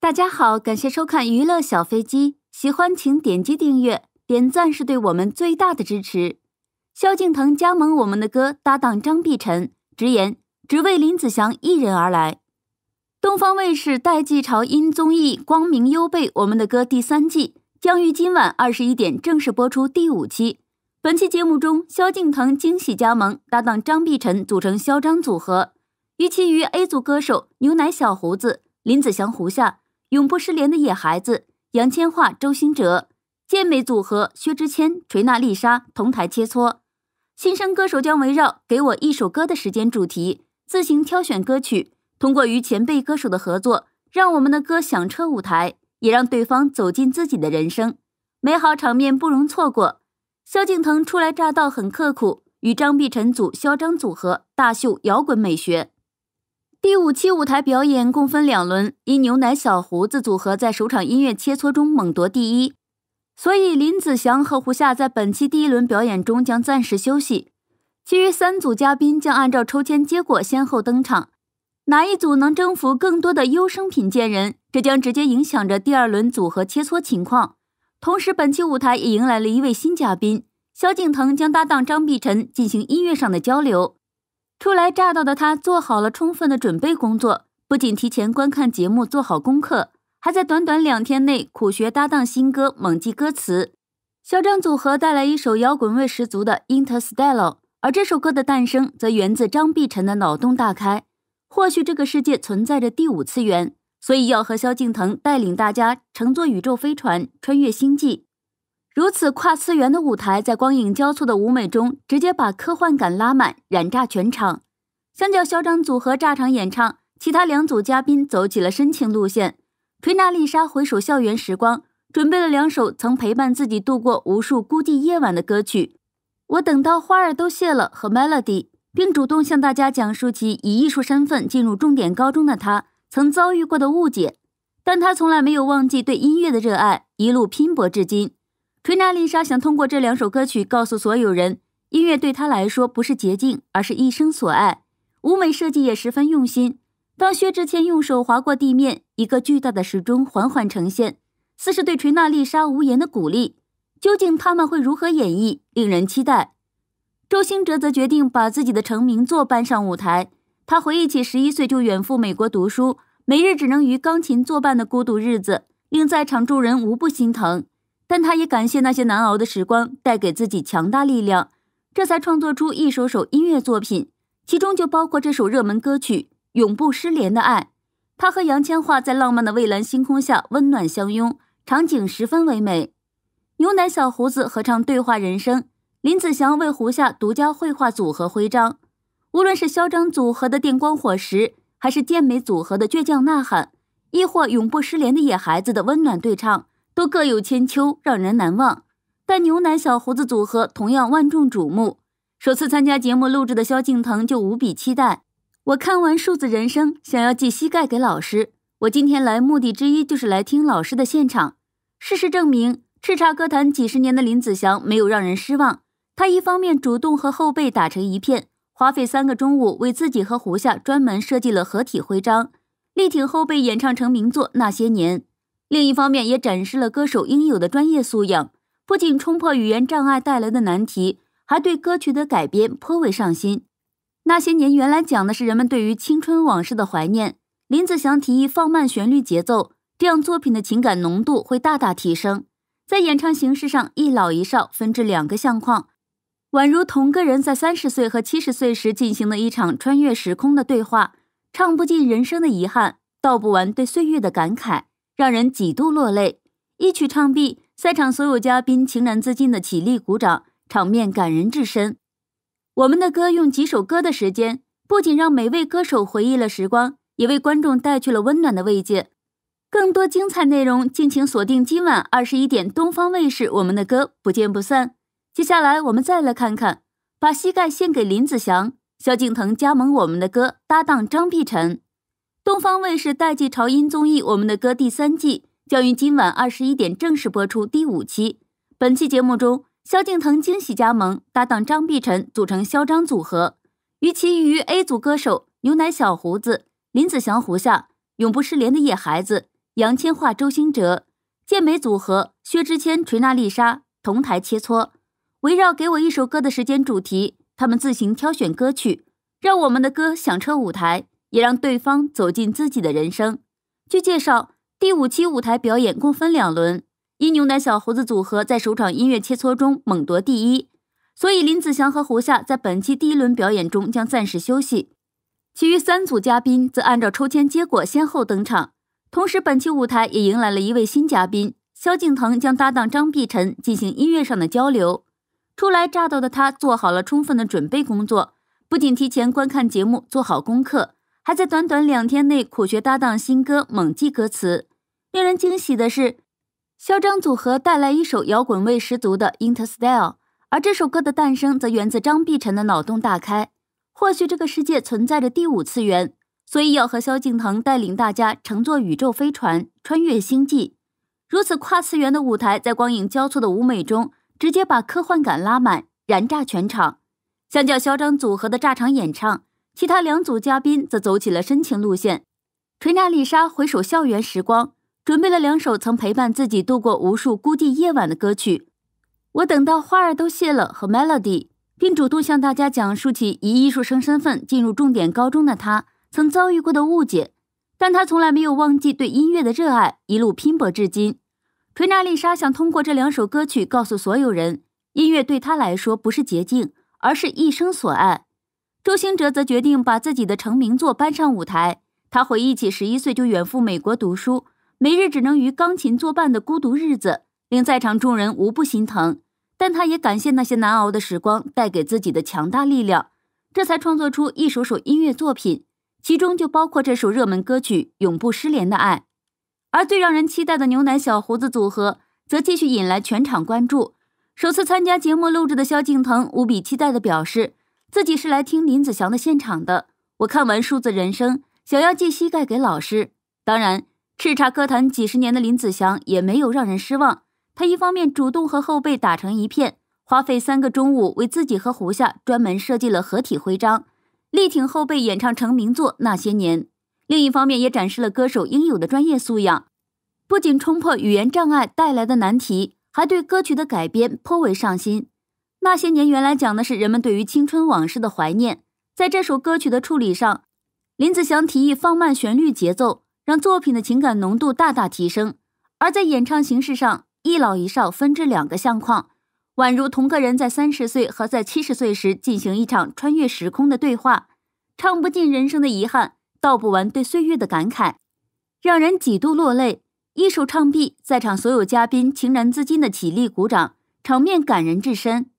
大家好，感谢收看《娱乐小飞机》，喜欢请点击订阅，点赞是对我们最大的支持。萧敬腾加盟我们的歌，搭档张碧晨，直言只为林子祥一人而来。东方卫视《代际潮音综艺光明优贝我们的歌》第三季将于今晚二十一点正式播出第五期。本期节目中，萧敬腾惊喜加盟，搭档张碧晨组成嚣张组合，与其余 A 组歌手牛奶小胡子、林子祥、胡夏、永不失联的野孩子、杨千嬅、周兴哲、健美组合薛之谦、锤娜丽莎同台切磋。新生歌手将围绕“给我一首歌的时间”主题自行挑选歌曲，通过与前辈歌手的合作，让我们的歌响彻舞台，也让对方走进自己的人生，美好场面不容错过。萧敬腾初来乍到很刻苦，与张碧晨组“嚣张”组合大秀摇滚美学。第五期舞台表演共分两轮，因牛奶小胡子组合在首场音乐切磋中猛夺第一，所以林子祥和胡夏在本期第一轮表演中将暂时休息，其余三组嘉宾将按照抽签结果先后登场。哪一组能征服更多的优生品鉴人，这将直接影响着第二轮组合切磋情况。同时，本期舞台也迎来了一位新嘉宾萧敬腾，将搭档张碧晨进行音乐上的交流。初来乍到的他做好了充分的准备工作，不仅提前观看节目做好功课，还在短短两天内苦学搭档新歌，猛记歌词。嚣张组合带来一首摇滚味十足的《Interstellar》，而这首歌的诞生则源自张碧晨的脑洞大开。或许这个世界存在着第五次元。所以要和萧敬腾带领大家乘坐宇宙飞船穿越星际，如此跨次元的舞台，在光影交错的舞美中，直接把科幻感拉满，燃炸全场。相较嚣张组合炸场演唱，其他两组嘉宾走起了深情路线。锤娜丽莎回首校园时光，准备了两首曾陪伴自己度过无数孤寂夜晚的歌曲，《我等到花儿都谢了》和《Melody》，并主动向大家讲述起以艺术身份进入重点高中的她曾遭遇过的误解，但他从来没有忘记对音乐的热爱，一路拼搏至今。锤娜丽莎想通过这两首歌曲告诉所有人，音乐对她来说不是捷径，而是一生所爱。舞美设计也十分用心，当薛之谦用手划过地面，一个巨大的时钟缓缓呈现，似是对锤娜丽莎无言的鼓励。究竟他们会如何演绎，令人期待。周兴哲则决定把自己的成名作搬上舞台。他回忆起十一岁就远赴美国读书，每日只能与钢琴作伴的孤独日子，令在场众人无不心疼。但他也感谢那些难熬的时光带给自己强大力量，这才创作出一首首音乐作品，其中就包括这首热门歌曲《永不失联的爱》。他和杨千嬅在浪漫的蔚蓝星空下温暖相拥，场景十分唯美。牛奶小胡子合唱《对话人生》，林子祥为胡夏独家绘画组合徽章。无论是嚣张组合的电光火石，还是健美组合的倔强呐喊，亦或永不失联的野孩子的温暖对唱，都各有千秋，让人难忘。但牛奶小胡子组合同样万众瞩目。首次参加节目录制的萧敬腾就无比期待。我看完《数字人生》，想要寄膝盖给老师。我今天来目的之一就是来听老师的现场。事实证明，叱咤歌坛几十年的林子祥没有让人失望。他一方面主动和后辈打成一片。花费三个中午为自己和胡夏专门设计了合体徽章，力挺后辈演唱成名作《那些年》。另一方面，也展示了歌手应有的专业素养，不仅冲破语言障碍带来的难题，还对歌曲的改编颇为上心。《那些年》原来讲的是人们对于青春往事的怀念，林子祥提议放慢旋律节奏，这样作品的情感浓度会大大提升。在演唱形式上，一老一少分至两个相框。宛如同个人在三十岁和七十岁时进行的一场穿越时空的对话，唱不尽人生的遗憾，道不完对岁月的感慨，让人几度落泪。一曲唱毕，赛场所有嘉宾情难自禁的起立鼓掌，场面感人至深。我们的歌用几首歌的时间，不仅让每位歌手回忆了时光，也为观众带去了温暖的慰藉。更多精彩内容，敬请锁定今晚二十一点东方卫视，《我们的歌》，不见不散。接下来我们再来看看，把膝盖献给林子祥、萧敬腾加盟我们的歌搭档张碧晨，《东方卫视代际潮音综艺我们的歌》第三季将于今晚二十一点正式播出第五期。本期节目中，萧敬腾惊喜加盟，搭档张碧晨组成嚣张组合，与其余 A 组歌手牛奶小胡子、林子祥、胡夏、永不失联的野孩子、杨千嬅、周星哲、健美组合薛之谦、锤娜丽莎同台切磋。围绕“给我一首歌的时间”主题，他们自行挑选歌曲，让我们的歌响彻舞台，也让对方走进自己的人生。据介绍，第五期舞台表演共分两轮，因牛奶小猴子组合在首场音乐切磋中猛夺第一，所以林子祥和胡夏在本期第一轮表演中将暂时休息，其余三组嘉宾则按照抽签结果先后登场。同时，本期舞台也迎来了一位新嘉宾，萧敬腾将搭档张碧晨进行音乐上的交流。初来乍到的他做好了充分的准备工作，不仅提前观看节目做好功课，还在短短两天内苦学搭档新歌，猛记歌词。令人惊喜的是，嚣张组合带来一首摇滚味十足的《Interstellar》，而这首歌的诞生则源自张碧晨的脑洞大开。或许这个世界存在着第五次元，所以要和萧敬腾带领大家乘坐宇宙飞船穿越星际。如此跨次元的舞台，在光影交错的舞美中。直接把科幻感拉满，燃炸全场。相较嚣张组合的炸场演唱，其他两组嘉宾则走起了深情路线。锤娜丽莎回首校园时光，准备了两首曾陪伴自己度过无数孤寂夜晚的歌曲，《我等到花儿都谢了》和《Melody》，并主动向大家讲述起以艺术生身份进入重点高中的她曾遭遇过的误解，但他从来没有忘记对音乐的热爱，一路拼搏至今。推娜丽莎想通过这两首歌曲告诉所有人，音乐对她来说不是捷径，而是一生所爱。周星哲则决定把自己的成名作搬上舞台。他回忆起十一岁就远赴美国读书，每日只能与钢琴作伴的孤独日子，令在场众人无不心疼。但他也感谢那些难熬的时光带给自己的强大力量，这才创作出一首首音乐作品，其中就包括这首热门歌曲《永不失联的爱》。而最让人期待的“牛奶小胡子”组合，则继续引来全场关注。首次参加节目录制的萧敬腾，无比期待地表示，自己是来听林子祥的现场的。我看完《数字人生》，想要寄膝盖给老师。当然，叱咤歌坛几十年的林子祥也没有让人失望。他一方面主动和后辈打成一片，花费三个中午为自己和胡夏专门设计了合体徽章，力挺后辈演唱成名作《那些年》。另一方面也展示了歌手应有的专业素养，不仅冲破语言障碍带来的难题，还对歌曲的改编颇为上心。那些年原来讲的是人们对于青春往事的怀念，在这首歌曲的处理上，林子祥提议放慢旋律节奏，让作品的情感浓度大大提升。而在演唱形式上，一老一少分至两个相框，宛如同个人在三十岁和在七十岁时进行一场穿越时空的对话，唱不尽人生的遗憾。道不完对岁月的感慨，让人几度落泪。一首唱毕，在场所有嘉宾情难自禁的起立鼓掌，场面感人至深。